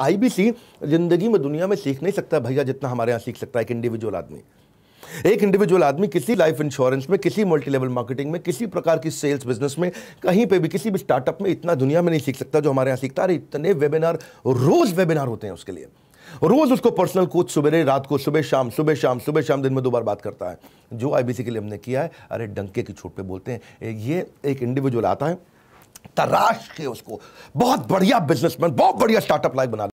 IBC जिंदगी में दुनिया में सीख नहीं सकता भैया जितना हमारे यहाँ सीख सकता है एक इंडिविजुअल आदमी एक इंडिविजुअल आदमी किसी लाइफ इंश्योरेंस में किसी मल्टी लेवल मार्केटिंग में किसी प्रकार की सेल्स बिजनेस में कहीं पे भी किसी भी स्टार्टअप में इतना दुनिया में नहीं सीख सकता जो हमारे यहाँ सीखता है इतने वेबिनार रोज वेबिनार होते हैं उसके लिए रोज उसको पर्सनल कोच सुबह रात को सुबह शाम सुबह शाम सुबह शाम दिन में दो बार बात करता है जो आईबीसी के लिए हमने किया है अरे डंके की छूट पे बोलते हैं ये एक इंडिविजुअल आता है तराश के उसको बहुत बढ़िया बिजनेसमैन बहुत बढ़िया स्टार्टअप लाइफ बना